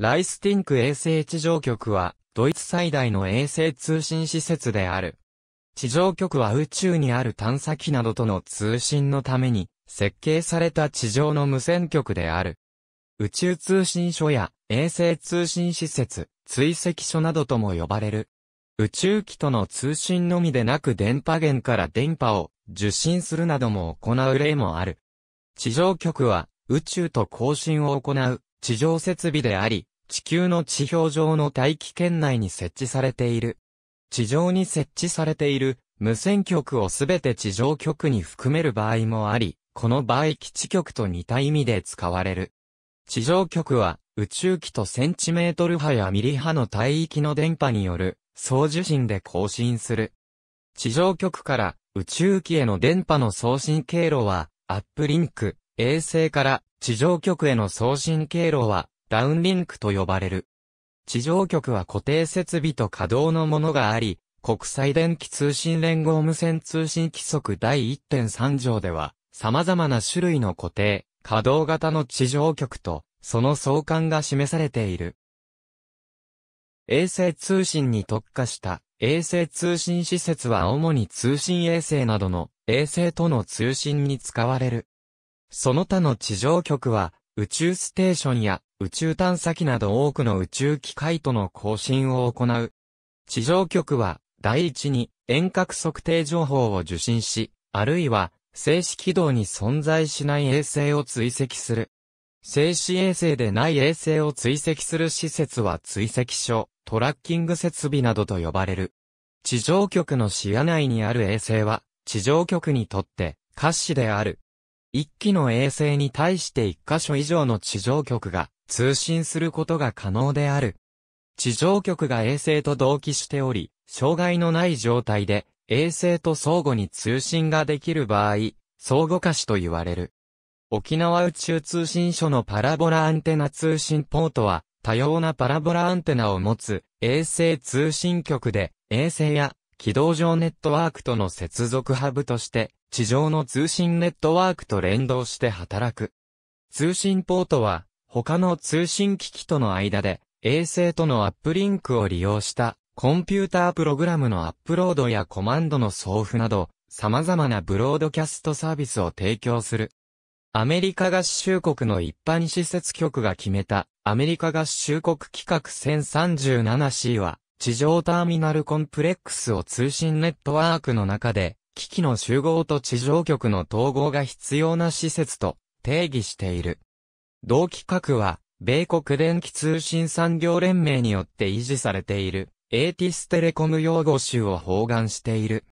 ライスティンク衛星地上局は、ドイツ最大の衛星通信施設である。地上局は宇宙にある探査機などとの通信のために、設計された地上の無線局である。宇宙通信所や衛星通信施設、追跡所などとも呼ばれる。宇宙機との通信のみでなく電波源から電波を受信するなども行う例もある。地上局は宇宙と交信を行う地上設備であり、地球の地表上の大気圏内に設置されている。地上に設置されている無線局をすべて地上局に含める場合もあり、この場合基地局と似た意味で使われる。地上局は宇宙機とセンチメートル波やミリ波の帯域の電波による送受信で更新する。地上局から宇宙機への電波の送信経路は、アップリンク、衛星から地上局への送信経路は、ダウンリンクと呼ばれる。地上局は固定設備と稼働のものがあり、国際電気通信連合無線通信規則第1.3条では、様々な種類の固定、稼働型の地上局と、その相関が示されている。衛星通信に特化した衛星通信施設は主に通信衛星などの衛星との通信に使われる。その他の地上局は、宇宙ステーションや宇宙探査機など多くの宇宙機械との交信を行う。地上局は、第一に遠隔測定情報を受信し、あるいは、静止軌道に存在しない衛星を追跡する。静止衛星でない衛星を追跡する施設は追跡所、トラッキング設備などと呼ばれる。地上局の視野内にある衛星は、地上局にとって、可視である一機の衛星に対して一箇所以上の地上局が通信することが可能である。地上局が衛星と同期しており、障害のない状態で衛星と相互に通信ができる場合、相互化しと言われる。沖縄宇宙通信所のパラボラアンテナ通信ポートは、多様なパラボラアンテナを持つ衛星通信局で、衛星や軌道上ネットワークとの接続ハブとして、地上の通信ネットワークと連動して働く。通信ポートは、他の通信機器との間で、衛星とのアップリンクを利用した、コンピュータープログラムのアップロードやコマンドの送付など、様々なブロードキャストサービスを提供する。アメリカ合衆国の一般施設局が決めたアメリカ合衆国規格 1037C は地上ターミナルコンプレックスを通信ネットワークの中で、機器の集合と地上局の統合が必要な施設と定義している。同規格は、米国電気通信産業連盟によって維持されている、エーティステレコム用語集を包含している。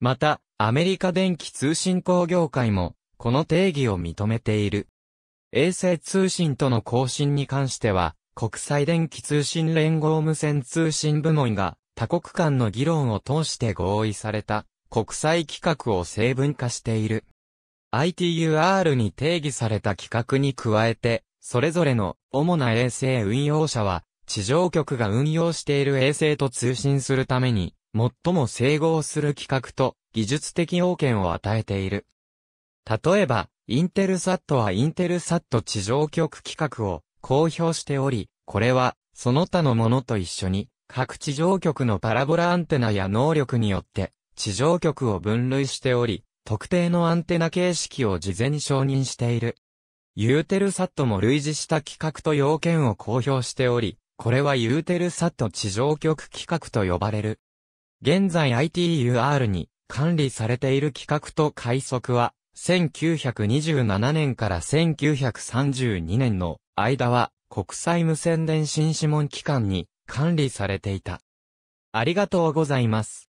また、アメリカ電気通信工業会も、この定義を認めている。衛星通信との更新に関しては、国際電気通信連合無線通信部門が多国間の議論を通して合意された国際規格を成分化している。ITUR に定義された規格に加えて、それぞれの主な衛星運用者は地上局が運用している衛星と通信するために最も整合する規格と技術的要件を与えている。例えば、インテルサットはインテルサット地上局規格を公表しており、これは、その他のものと一緒に、各地上局のパラボラアンテナや能力によって、地上局を分類しており、特定のアンテナ形式を事前に承認している。ユーテルサットも類似した規格と要件を公表しており、これはユーテルサット地上局規格と呼ばれる。現在 ITUR に管理されている規格と快速は、1927年から1932年の間は国際無線電信諮問機関に管理されていた。ありがとうございます。